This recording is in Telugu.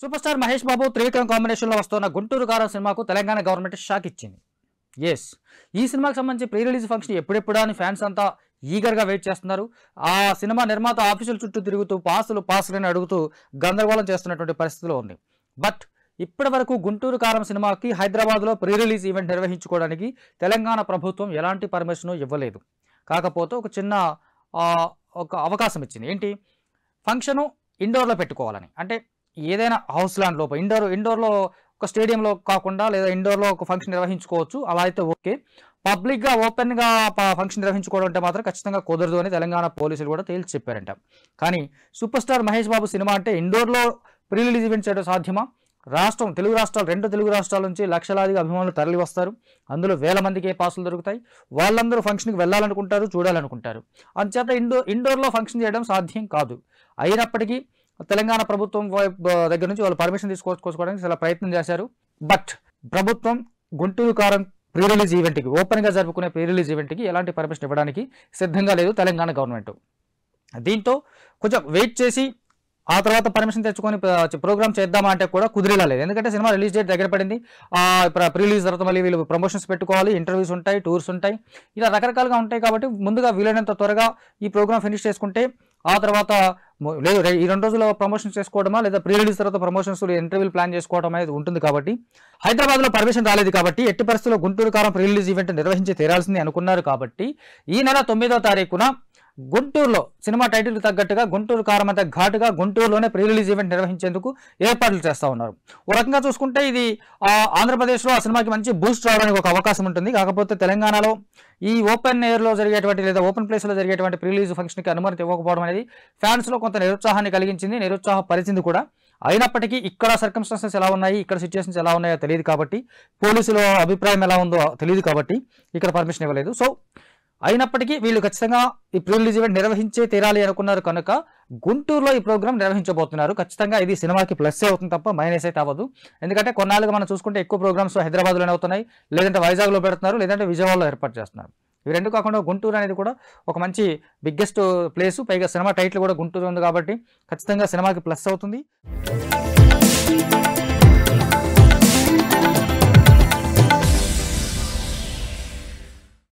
సూపర్ స్టార్ మహేష్ బాబు త్రివిక్రమ్ కాంబినేషన్లో వస్తున్న గుంటూరు కారం సినిమాకు తెలంగాణ గవర్నమెంట్ షాక్ ఇచ్చింది ఎస్ ఈ సినిమాకి సంబంధించి ప్రీ రిలీజ్ ఫంక్షన్ ఎప్పుడెప్పుడా అని ఫ్యాన్స్ అంతా ఈగర్గా వెయిట్ చేస్తున్నారు ఆ సినిమా నిర్మాత ఆఫీసుల చుట్టూ తిరుగుతూ పాసులు పాసులని అడుగుతూ గందరగోళం చేస్తున్నటువంటి పరిస్థితిలో ఉంది బట్ ఇప్పటి వరకు గుంటూరు కారం సినిమాకి హైదరాబాద్లో ప్రీ రిలీజ్ ఈవెంట్ నిర్వహించుకోవడానికి తెలంగాణ ప్రభుత్వం ఎలాంటి పర్మిషన్ ఇవ్వలేదు కాకపోతే ఒక చిన్న ఒక అవకాశం ఇచ్చింది ఏంటి ఫంక్షను ఇండోర్లో పెట్టుకోవాలని అంటే ఏదైనా హౌస్ ల్యాండ్ లోపల ఇండోర్ ఇండోర్లో ఒక స్టేడియంలో కాకుండా లేదా ఇండోర్లో ఒక ఫంక్షన్ నిర్వహించుకోవచ్చు అలా అయితే ఓకే పబ్లిక్గా ఓపెన్గా ఫంక్షన్ నిర్వహించుకోవడం అంటే మాత్రం ఖచ్చితంగా కుదరదు అని తెలంగాణ పోలీసులు కూడా తేల్చి చెప్పారంట కానీ super star Mahesh Babu cinema అంటే ఇండోర్లో ప్రీ రిలీజ్ ఈవెంట్ చేయడం సాధ్యమా రాష్ట్రం తెలుగు రాష్ట్రాలు రెండు తెలుగు రాష్ట్రాల నుంచి లక్షలాదిగా అభిమానులు తరలి వస్తారు అందులో వేల మందికి పాసులు దొరుకుతాయి వాళ్ళందరూ ఫంక్షన్కి వెళ్ళాలనుకుంటారు చూడాలనుకుంటారు అందుచేత ఇండోర్ ఇండోర్లో ఫంక్షన్ చేయడం సాధ్యం కాదు అయినప్పటికీ తెలంగాణ ప్రభుత్వం దగ్గర నుంచి వాళ్ళు పర్మిషన్ తీసుకోవచ్చుకోవడానికి చాలా ప్రయత్నం చేశారు బట్ ప్రభుత్వం గుంటూరు కారం ప్రీ రిలీజ్ ఈవెంట్కి ఓపెన్గా జరుపుకునే ప్రీ రిలీజ్ ఈవెంట్కి ఎలాంటి పర్మిషన్ ఇవ్వడానికి సిద్ధంగా లేదు తెలంగాణ గవర్నమెంట్ దీంతో కొంచెం వెయిట్ చేసి ఆ తర్వాత పర్మిషన్ తెచ్చుకొని ప్రోగ్రామ్ చేద్దామా అంటే కూడా కుదిరేలా లేదు ఎందుకంటే సినిమా రిలీజ్ డేట్ దగ్గర పడింది ప్రీ రిలీజ్ తర్వాత మళ్ళీ వీళ్ళు ప్రమోషన్స్ పెట్టుకోవాలి ఇంటర్వ్యూస్ ఉంటాయి టూర్స్ ఉంటాయి ఇలా రకరకాలుగా ఉంటాయి కాబట్టి ముందుగా వీలైనంత త్వరగా ఈ ప్రోగ్రామ్ ఫినిష్ చేసుకుంటే ఆ తర్వాత లేదు ఈ రెండు రోజుల్లో ప్రమోషన్ చేసుకోవడమా లేదా ప్రీ రిలీజ్ తర్వాత ప్రమోషన్స్ ఇంటర్వ్యూలు ప్లాన్ చేసుకోవడం అనేది ఉంటుంది కాబట్టి హైదరాబాద్లో పర్మిషన్ రాలేదు కాబట్టి ఎట్టి పరిస్థితుల్లో గుంటూరు కారం ప్రీ రిలీజ్ ఈవెంట్ నిర్వహించి తీరాల్సింది అనుకున్నారు కాబట్టి ఈ నెల తొమ్మిదో తారీఖున గుంటూరులో సినిమా టైటిల్ తగ్గట్టుగా గుంటూరు కారమంత ఘాటుగా గుంటూరులోనే ప్రీ రిలీజ్ ఈవెంట్ నిర్వహించేందుకు ఏర్పాట్లు చేస్తూ ఉన్నారు ఓ రకంగా చూసుకుంటే ఇది ఆంధ్రప్రదేశ్లో ఆ సినిమాకి మంచి బూస్ట్ రావడానికి ఒక అవకాశం ఉంటుంది కాకపోతే తెలంగాణలో ఈ ఓపెన్ ఎయిర్లో జరిగేటువంటి లేదా ఓపెన్ ప్లేస్లో జరిగేటువంటి ప్రీ రిలీజ్ ఫంక్షన్కి అనుమతి ఇవ్వకపోవడం అనేది ఫ్యాన్స్లో కొంత నిరుత్సాహాన్ని కలిగించింది పరిచింది కూడా అయినప్పటికీ ఇక్కడ సర్కమ్స్టాన్సెస్ ఎలా ఉన్నాయి ఇక్కడ సిచ్యువేషన్స్ ఎలా ఉన్నాయో తెలియదు కాబట్టి పోలీసుల అభిప్రాయం ఎలా ఉందో తెలియదు కాబట్టి ఇక్కడ పర్మిషన్ ఇవ్వలేదు సో అయినప్పటికీ వీళ్ళు ఖచ్చితంగా ఈ ప్రీ ఈవెంట్ నిర్వహించే తీరాలి అనుకున్నారు కనుక గుంటూరులో ఈ ప్రోగ్రామ్ నిర్వహించబోతున్నారు ఖచ్చితంగా ఇది సినిమాకి ప్లస్ అవుతుంది తప్ప మైనస్ అయితే అవ్వదు ఎందుకంటే కొన్నాళ్ళుగా మనం చూసుకుంటే ఎక్కువ ప్రోగ్రామ్స్ హైదరాబాద్లోనే అవుతున్నాయి లేదంటే వైజాగ్లో పెడుతున్నారు లేదంటే విజయవాడలో ఏర్పాటు చేస్తున్నారు ఇవి రెండు కాకుండా గుంటూరు అనేది కూడా ఒక మంచి బిగ్గెస్ట్ ప్లేసు పైగా సినిమా టైటిల్ కూడా గుంటూరు ఉంది కాబట్టి ఖచ్చితంగా సినిమాకి ప్లస్ అవుతుంది